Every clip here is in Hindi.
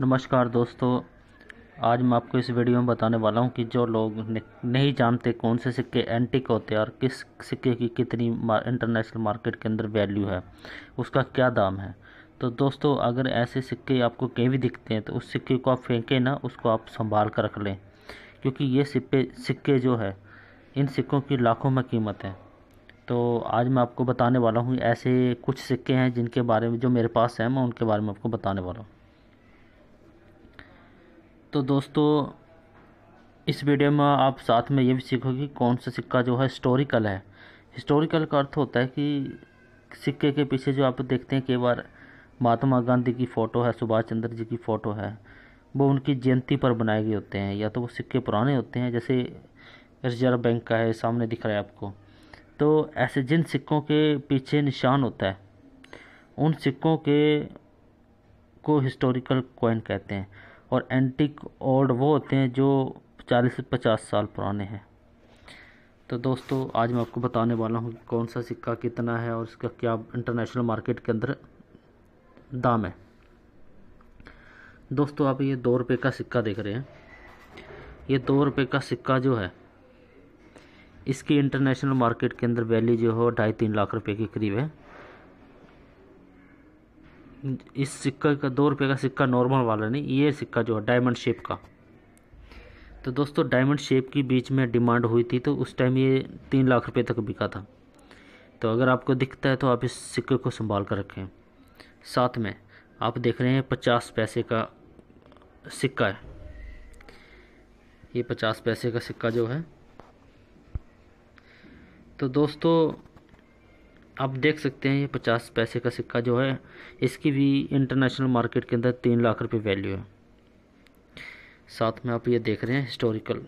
नमस्कार दोस्तों आज मैं आपको इस वीडियो में बताने वाला हूँ कि जो लोग नहीं जानते कौन से सिक्के एंटिक होते हैं और किस सिक्के की कितनी इंटरनेशनल मार्केट के अंदर वैल्यू है उसका क्या दाम है तो दोस्तों अगर ऐसे सिक्के आपको कहीं भी दिखते हैं तो उस सिक्के को आप फेंकें ना उसको आप संभाल कर रख लें क्योंकि ये सिक्के सिक्के जो है इन सिक्कों की लाखों में कीमत है तो आज मैं आपको बताने वाला हूँ ऐसे कुछ सिक्के हैं जिनके बारे में जो मेरे पास हैं मैं उनके बारे में आपको बताने वाला हूँ तो दोस्तों इस वीडियो में आप साथ में ये भी सीखोगे कौन सा सिक्का जो है हिस्टोरिकल है हिस्टोरिकल का अर्थ होता है कि सिक्के के पीछे जो आप देखते हैं कई बार महात्मा गांधी की फ़ोटो है सुभाष चंद्र जी की फ़ोटो है वो उनकी जयंती पर बनाए गए होते हैं या तो वो सिक्के पुराने होते हैं जैसे रिजर्व बैंक का है सामने दिख रहा है आपको तो ऐसे जिन सिक्कों के पीछे निशान होता है उन सिक्कों के को हिस्टोरिकल कॉइन कहते हैं और एंटिक ओल्ड वो होते हैं जो चालीस से पचास साल पुराने हैं तो दोस्तों आज मैं आपको बताने वाला हूँ कि कौन सा सिक्का कितना है और इसका क्या इंटरनेशनल मार्केट के अंदर दाम है दोस्तों आप ये दो रुपये का सिक्का देख रहे हैं ये दो रुपये का सिक्का जो है इसकी इंटरनेशनल मार्केट के अंदर वैल्यू जो है ढाई तीन लाख रुपए के करीब है इस सिक्का का दो रुपये का सिक्का नॉर्मल वाला नहीं ये सिक्का जो है डायमंड शेप का तो दोस्तों डायमंड शेप की बीच में डिमांड हुई थी तो उस टाइम ये तीन लाख रुपये तक बिका था तो अगर आपको दिखता है तो आप इस सिक्के को संभाल कर रखें साथ में आप देख रहे हैं पचास पैसे का सिक्का है ये पचास पैसे का सिक्का जो है तो दोस्तों आप देख सकते हैं ये पचास पैसे का सिक्का जो है इसकी भी इंटरनेशनल मार्केट के अंदर तीन लाख रुपए वैल्यू है साथ में आप ये देख रहे हैं हिस्टोरिकल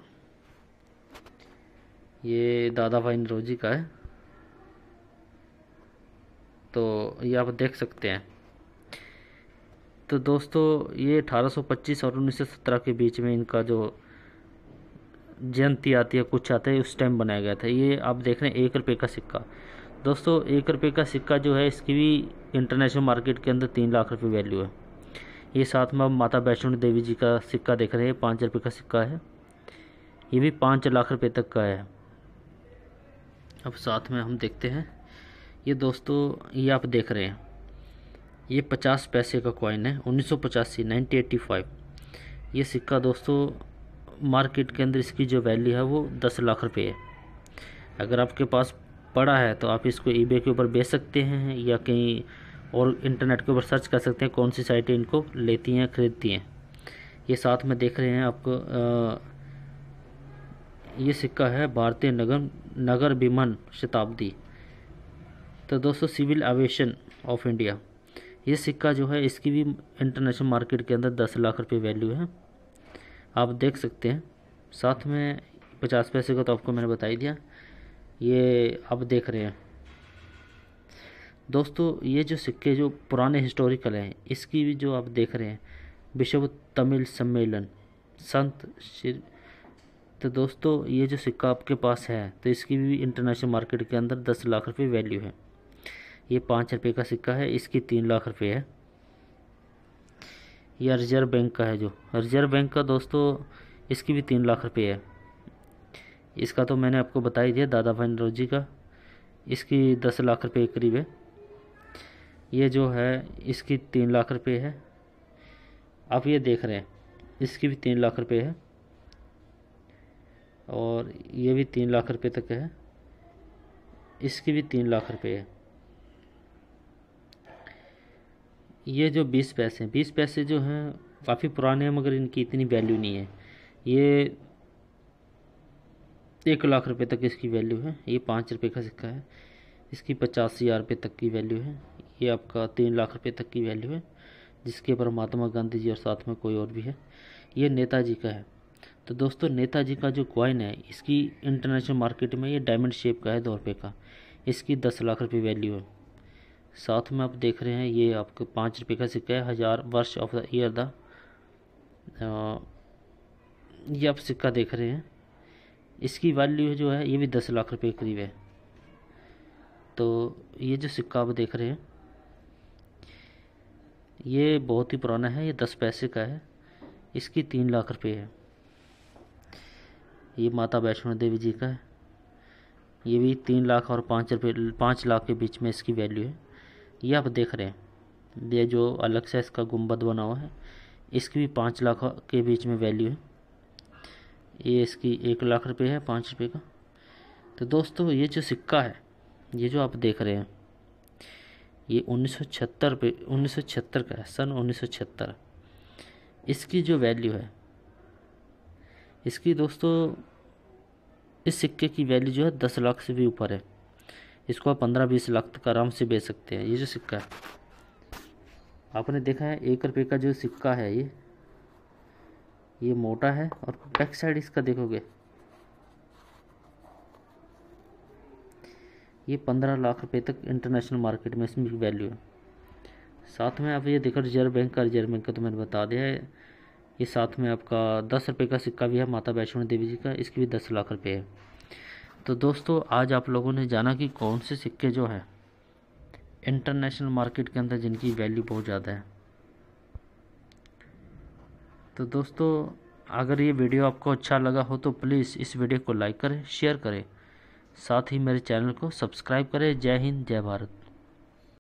ये दादा भाई नरोजी का है तो ये आप देख सकते हैं तो दोस्तों ये 1825 और 1917 के बीच में इनका जो जयंती आती है कुछ आते है उस टाइम बनाया गया था ये आप देख रहे हैं एक रुपये का सिक्का दोस्तों एक रुपये का सिक्का जो है इसकी भी इंटरनेशनल मार्केट के अंदर तीन लाख रुपये वैल्यू है ये साथ में आप माता वैष्णो देवी जी का सिक्का देख रहे हैं पाँच रुपये का सिक्का है ये भी पाँच लाख रुपये तक का है अब साथ में हम देखते हैं ये दोस्तों ये आप देख रहे हैं ये पचास पैसे का कॉइन है उन्नीस सौ पचासी नाइनटीन एटी फाइव ये सिक्का दोस्तों मार्केट के अंदर इसकी जो वैल्यू है वो दस लाख रुपये है अगर आपके पास पड़ा है तो आप इसको ई के ऊपर बेच सकते हैं या कहीं और इंटरनेट के ऊपर सर्च कर सकते हैं कौन सी साइटें इनको लेती हैं ख़रीदती हैं ये साथ में देख रहे हैं आपको आ, ये सिक्का है भारतीय नगर नगर विमान शताब्दी तो दोस्तों सिविल एवियशन ऑफ इंडिया ये सिक्का जो है इसकी भी इंटरनेशनल मार्केट के अंदर दस लाख रुपए वैल्यू है आप देख सकते हैं साथ में पचास पैसे का तो आपको मैंने बता ही दिया ये आप देख रहे हैं दोस्तों ये जो सिक्के जो पुराने हिस्टोरिकल हैं इसकी भी जो आप देख रहे हैं विश्व तमिल सम्मेलन संत श्री तो दोस्तों ये जो सिक्का आपके पास है तो इसकी भी इंटरनेशनल मार्केट के अंदर दस लाख रुपए वैल्यू है ये पाँच रुपये का सिक्का है इसकी तीन लाख रुपए है यह रिजर्व बैंक का है जो रिजर्व बैंक का दोस्तों इसकी भी तीन लाख रुपये है इसका तो मैंने आपको बता ही दिया दादा भाई नौरोजी का इसकी दस लाख रुपए करीब है ये जो है इसकी तीन लाख रुपए है आप ये देख रहे हैं इसकी भी तीन लाख रुपए है और ये भी तीन लाख रुपए तक है इसकी भी तीन लाख रुपए है ये जो बीस पैसे हैं बीस पैसे जो हैं काफ़ी पुराने हैं मगर इनकी इतनी वैल्यू नहीं है ये एक लाख रुपए तक इसकी वैल्यू है ये पाँच रुपये का सिक्का है इसकी पचास हज़ार रुपये तक की वैल्यू है ये आपका तीन लाख रुपये तक की वैल्यू है जिसके ऊपर महात्मा गांधी जी और साथ में कोई और भी है ये नेताजी का है तो दोस्तों नेताजी का जो क्वाइन है इसकी इंटरनेशनल मार्केट में ये डायमंड शेप का है दो रुपये का इसकी दस लाख रुपये वैल्यू है साथ में आप देख रहे हैं ये आपके पाँच रुपये का सिक्का है हज़ार वर्ष ऑफ द ईयर द ये आप सिक्का देख रहे हैं इसकी वैल्यू जो है ये भी दस लाख रुपए के करीब है तो ये जो सिक्का आप देख रहे हैं ये बहुत ही पुराना है ये दस पैसे का है इसकी तीन लाख रुपए है ये माता वैष्णो देवी जी का है ये भी तीन लाख और पाँच रुपये पाँच लाख के बीच में इसकी वैल्यू है ये आप देख रहे हैं ये जो अलग से इसका गुम्बद बना हुआ है इसकी भी पाँच लाख के बीच में वैल्यू है ये इसकी एक लाख रुपये है पाँच रुपये का तो दोस्तों ये जो सिक्का है ये जो आप देख रहे हैं ये 1976 पे 1976 का है सन 1976 इसकी जो वैल्यू है इसकी दोस्तों इस सिक्के की वैल्यू जो है दस लाख से भी ऊपर है इसको आप पंद्रह बीस लाख तक आराम से बेच सकते हैं ये जो सिक्का है आपने देखा है एक रुपये का जो सिक्का है ये ये मोटा है और बैक साइड इसका देखोगे ये पंद्रह लाख रुपए तक इंटरनेशनल मार्केट में इसमें वैल्यू है साथ में आप ये देखो रिजर्व बैंक का रिजर्व बैंक का तो मैंने बता दिया है ये साथ में आपका दस रुपये का सिक्का भी है माता वैष्णो देवी जी का इसकी भी दस लाख रुपये है तो दोस्तों आज आप लोगों ने जाना कि कौन से सिक्के जो हैं इंटरनेशनल मार्केट के अंदर जिनकी वैल्यू बहुत ज़्यादा है तो दोस्तों अगर ये वीडियो आपको अच्छा लगा हो तो प्लीज़ इस वीडियो को लाइक करें शेयर करें साथ ही मेरे चैनल को सब्सक्राइब करें जय हिंद जय भारत